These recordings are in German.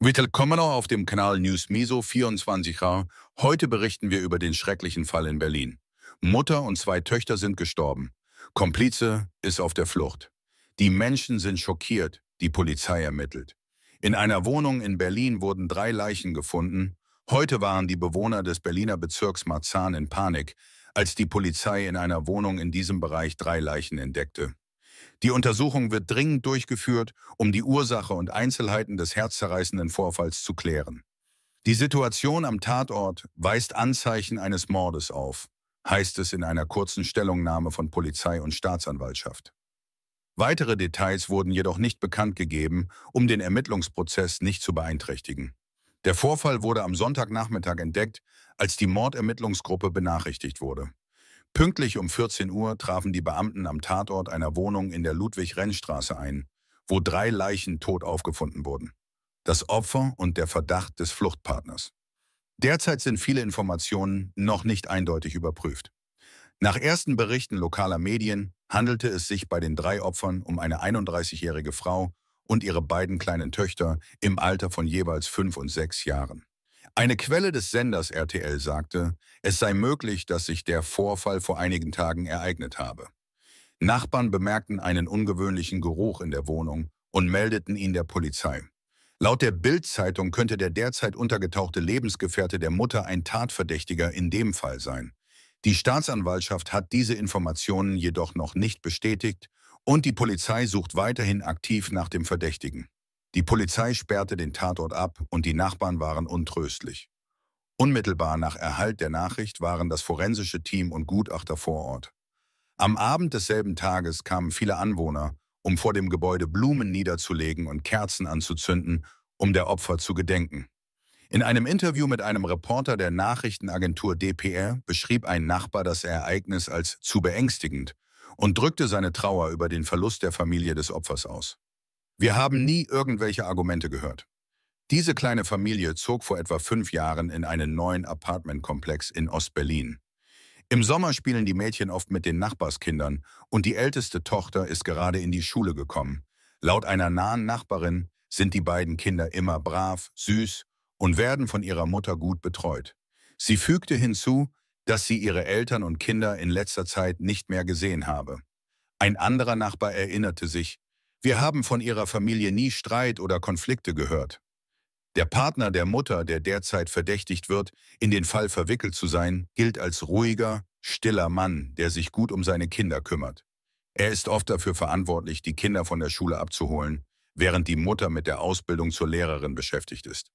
Willkommen auf dem Kanal News Miso 24a. Heute berichten wir über den schrecklichen Fall in Berlin. Mutter und zwei Töchter sind gestorben. Komplize ist auf der Flucht. Die Menschen sind schockiert, die Polizei ermittelt. In einer Wohnung in Berlin wurden drei Leichen gefunden. Heute waren die Bewohner des Berliner Bezirks Marzahn in Panik, als die Polizei in einer Wohnung in diesem Bereich drei Leichen entdeckte. Die Untersuchung wird dringend durchgeführt, um die Ursache und Einzelheiten des herzzerreißenden Vorfalls zu klären. Die Situation am Tatort weist Anzeichen eines Mordes auf, heißt es in einer kurzen Stellungnahme von Polizei und Staatsanwaltschaft. Weitere Details wurden jedoch nicht bekannt gegeben, um den Ermittlungsprozess nicht zu beeinträchtigen. Der Vorfall wurde am Sonntagnachmittag entdeckt, als die Mordermittlungsgruppe benachrichtigt wurde. Pünktlich um 14 Uhr trafen die Beamten am Tatort einer Wohnung in der ludwig rennstraße ein, wo drei Leichen tot aufgefunden wurden. Das Opfer und der Verdacht des Fluchtpartners. Derzeit sind viele Informationen noch nicht eindeutig überprüft. Nach ersten Berichten lokaler Medien handelte es sich bei den drei Opfern um eine 31-jährige Frau und ihre beiden kleinen Töchter im Alter von jeweils fünf und sechs Jahren. Eine Quelle des Senders RTL sagte, es sei möglich, dass sich der Vorfall vor einigen Tagen ereignet habe. Nachbarn bemerkten einen ungewöhnlichen Geruch in der Wohnung und meldeten ihn der Polizei. Laut der Bild-Zeitung könnte der derzeit untergetauchte Lebensgefährte der Mutter ein Tatverdächtiger in dem Fall sein. Die Staatsanwaltschaft hat diese Informationen jedoch noch nicht bestätigt und die Polizei sucht weiterhin aktiv nach dem Verdächtigen. Die Polizei sperrte den Tatort ab und die Nachbarn waren untröstlich. Unmittelbar nach Erhalt der Nachricht waren das forensische Team und Gutachter vor Ort. Am Abend desselben Tages kamen viele Anwohner, um vor dem Gebäude Blumen niederzulegen und Kerzen anzuzünden, um der Opfer zu gedenken. In einem Interview mit einem Reporter der Nachrichtenagentur DPR beschrieb ein Nachbar das Ereignis als zu beängstigend und drückte seine Trauer über den Verlust der Familie des Opfers aus. Wir haben nie irgendwelche Argumente gehört. Diese kleine Familie zog vor etwa fünf Jahren in einen neuen Apartmentkomplex in Ostberlin. Im Sommer spielen die Mädchen oft mit den Nachbarskindern und die älteste Tochter ist gerade in die Schule gekommen. Laut einer nahen Nachbarin sind die beiden Kinder immer brav, süß und werden von ihrer Mutter gut betreut. Sie fügte hinzu, dass sie ihre Eltern und Kinder in letzter Zeit nicht mehr gesehen habe. Ein anderer Nachbar erinnerte sich, wir haben von ihrer Familie nie Streit oder Konflikte gehört. Der Partner der Mutter, der derzeit verdächtigt wird, in den Fall verwickelt zu sein, gilt als ruhiger, stiller Mann, der sich gut um seine Kinder kümmert. Er ist oft dafür verantwortlich, die Kinder von der Schule abzuholen, während die Mutter mit der Ausbildung zur Lehrerin beschäftigt ist.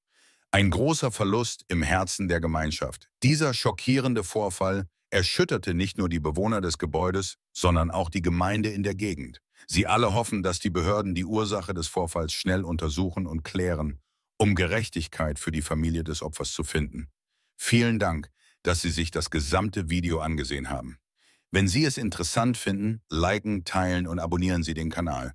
Ein großer Verlust im Herzen der Gemeinschaft. Dieser schockierende Vorfall erschütterte nicht nur die Bewohner des Gebäudes, sondern auch die Gemeinde in der Gegend. Sie alle hoffen, dass die Behörden die Ursache des Vorfalls schnell untersuchen und klären, um Gerechtigkeit für die Familie des Opfers zu finden. Vielen Dank, dass Sie sich das gesamte Video angesehen haben. Wenn Sie es interessant finden, liken, teilen und abonnieren Sie den Kanal.